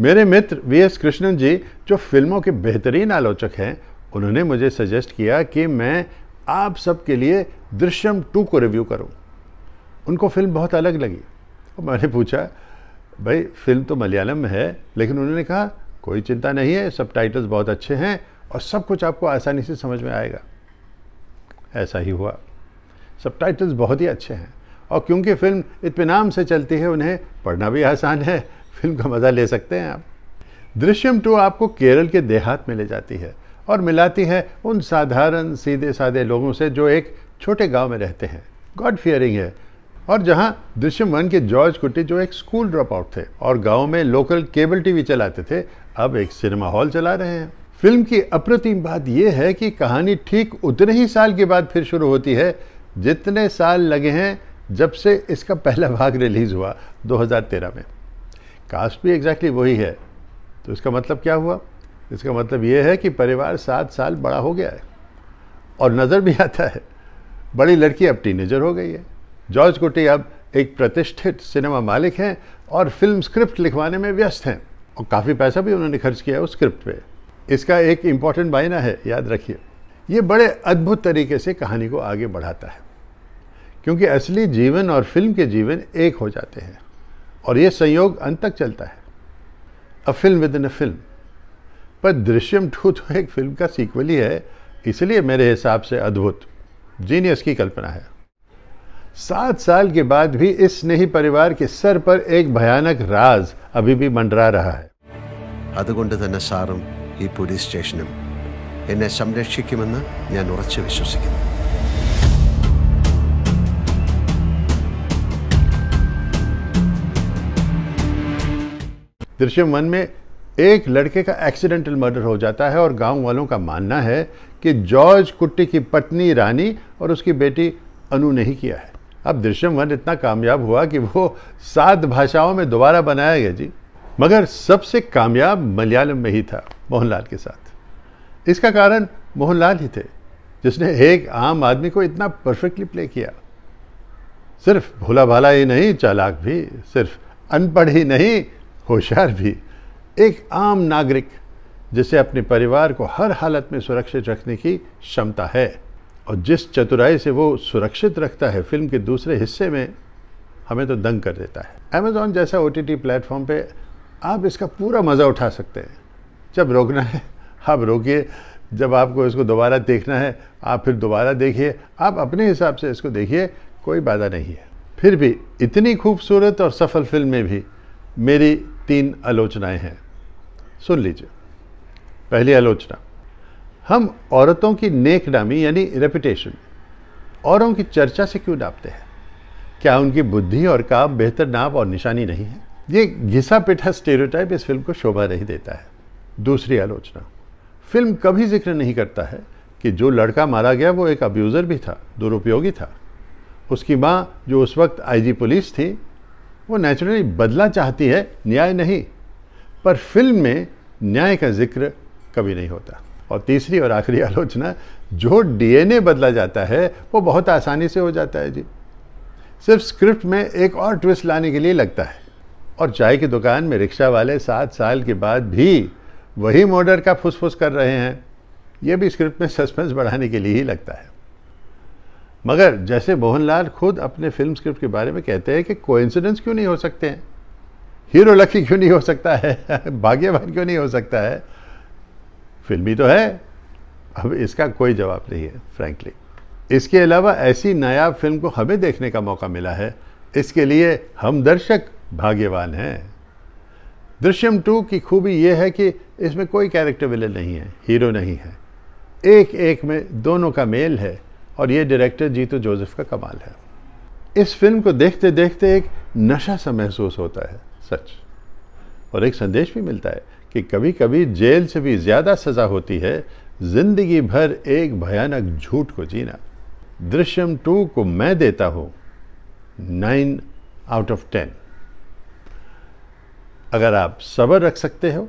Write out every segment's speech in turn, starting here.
मेरे मित्र V S Krishnan ji जो फिल्मों के बेहतरीन आलोचक हैं उन्होंने मुझे सजेस्ट किया कि मैं आप सबके लिए दृश्यम टू को रिव्यू करूं। उनको फिल्म बहुत अलग लगी और मैंने पूछा भाई फिल्म तो मलयालम में है लेकिन उन्होंने कहा कोई चिंता नहीं है सब टाइटल्स बहुत अच्छे हैं और सब कुछ आपको आसानी से समझ में आएगा ऐसा ही हुआ सब टाइटल्स बहुत ही अच्छे हैं और क्योंकि फिल्म इतमान से चलती है उन्हें पढ़ना भी आसान है फिल्म का मज़ा ले सकते हैं आप दृश्यम टू आपको केरल के देहात में ले जाती है और मिलाती है उन साधारण सीधे साधे लोगों से जो एक छोटे गांव में रहते हैं गॉड फियरिंग है और जहां दृश्यम वन के जॉर्ज कुट्टी जो एक स्कूल ड्रॉप आउट थे और गांव में लोकल केबल टीवी चलाते थे अब एक सिनेमा हॉल चला रहे हैं फिल्म की अप्रतिम बात यह है कि कहानी ठीक उतने ही साल के बाद फिर शुरू होती है जितने साल लगे हैं जब से इसका पहला भाग रिलीज हुआ 2013 में कास्ट भी एग्जैक्टली exactly वही है तो इसका मतलब क्या हुआ इसका मतलब ये है कि परिवार सात साल बड़ा हो गया है और नज़र भी आता है बड़ी लड़की अब टीनेजर हो गई है जॉर्ज कोटी अब एक प्रतिष्ठित सिनेमा मालिक हैं और फिल्म स्क्रिप्ट लिखवाने में व्यस्त हैं और काफ़ी पैसा भी उन्होंने खर्च किया है उस स्क्रिप्ट पे इसका एक इम्पॉर्टेंट मायना है याद रखिए ये बड़े अद्भुत तरीके से कहानी को आगे बढ़ाता है क्योंकि असली जीवन और फिल्म के जीवन एक हो जाते हैं और ये संयोग अंत तक चलता है a film within a film पर दृश्यम टू तो एक फिल्म का सीक्वल ही है इसलिए मेरे हिसाब से अद्भुत जीनियस की कल्पना है सात साल के बाद भी इस स्नेही परिवार के सर पर एक भयानक राज अभी भी मंडरा रहा है അതുകൊണ്ട് തന്നെ സാറും ഈ പോലീസ് സ്റ്റേഷനും എന്നെ സംരക്ഷിക്കുമെന്ന് ഞാൻ ഉറച്ചു വിശ്വസിക്കുന്നു दृश्यम वन में एक लड़के का एक्सीडेंटल मर्डर हो जाता है और गांव वालों का मानना है कि जॉर्ज कुट्टी की पत्नी रानी और उसकी बेटी अनु ने ही किया है अब दृश्यम वन इतना कामयाब हुआ कि वो सात भाषाओं में दोबारा बनाया गया जी मगर सबसे कामयाब मलयालम में ही था मोहनलाल के साथ इसका कारण मोहनलाल ही थे जिसने एक आम आदमी को इतना परफेक्टली प्ले किया सिर्फ भोला भाला ही नहीं चालाक भी सिर्फ अनपढ़ ही नहीं होशियार भी एक आम नागरिक जिसे अपने परिवार को हर हालत में सुरक्षित रखने की क्षमता है और जिस चतुराई से वो सुरक्षित रखता है फिल्म के दूसरे हिस्से में हमें तो दंग कर देता है अमेज़ॉन जैसा ओ टी प्लेटफॉर्म पर आप इसका पूरा मज़ा उठा सकते हैं जब रोकना है आप रोकिए जब आपको इसको दोबारा देखना है आप फिर दोबारा देखिए आप अपने हिसाब से इसको देखिए कोई बाधा नहीं है फिर भी इतनी खूबसूरत और सफल फिल्म में भी मेरी तीन आलोचनाएं हैं सुन लीजिए पहली आलोचना हम औरतों की नेक नामी यानी रेपुटेशन औरों की चर्चा से क्यों डापते हैं क्या उनकी बुद्धि और काम बेहतर नाप और निशानी नहीं है ये घिसा पिटा स्टेरियोटाइप इस फिल्म को शोभा नहीं देता है दूसरी आलोचना फिल्म कभी जिक्र नहीं करता है कि जो लड़का मारा गया वो एक अब्यूज़र भी था दुरुपयोगी था उसकी माँ जो उस वक्त आईजी पुलिस थी वो नेचुरली बदला चाहती है न्याय नहीं पर फिल्म में न्याय का जिक्र कभी नहीं होता और तीसरी और आखिरी आलोचना जो डीएनए बदला जाता है वो बहुत आसानी से हो जाता है जी सिर्फ स्क्रिप्ट में एक और ट्विस्ट लाने के लिए लगता है और चाय की दुकान में रिक्शा वाले सात साल के बाद भी वही मर्डर का फुसफुस कर रहे हैं ये भी स्क्रिप्ट में सस्पेंस बढ़ाने के लिए ही लगता है मगर जैसे मोहनलाल खुद अपने फिल्म स्क्रिप्ट के बारे में कहते हैं कि कोइंसिडेंस क्यों नहीं हो सकते हैं हीरो लकी क्यों नहीं हो सकता है भाग्यवान क्यों नहीं हो सकता है फिल्मी तो है अब इसका कोई जवाब नहीं है फ्रैंकली इसके अलावा ऐसी नायाब फिल्म को हमें देखने का मौका मिला है इसके लिए हम दर्शक भाग्यवान हैं दृश्यम टू की खूबी यह है कि इसमें कोई कैरेक्टर विलन नहीं है हीरो नहीं है एक एक में दोनों का मेल है और ये डायरेक्टर जीतू जोसेफ का कमाल है इस फिल्म को देखते देखते एक नशा सा महसूस होता है सच और एक संदेश भी मिलता है कि कभी कभी जेल से भी ज़्यादा सज़ा होती है जिंदगी भर एक भयानक झूठ को जीना दृश्यम टू को मैं देता हूं नाइन आउट ऑफ टेन अगर आप सब्र रख सकते हो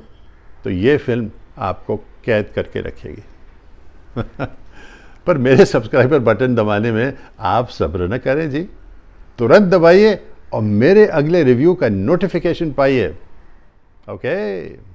तो यह फिल्म आपको कैद करके रखेगी पर मेरे सब्सक्राइबर बटन दबाने में आप सब्र न करें जी तुरंत दबाइए और मेरे अगले रिव्यू का नोटिफिकेशन पाइए ओके okay.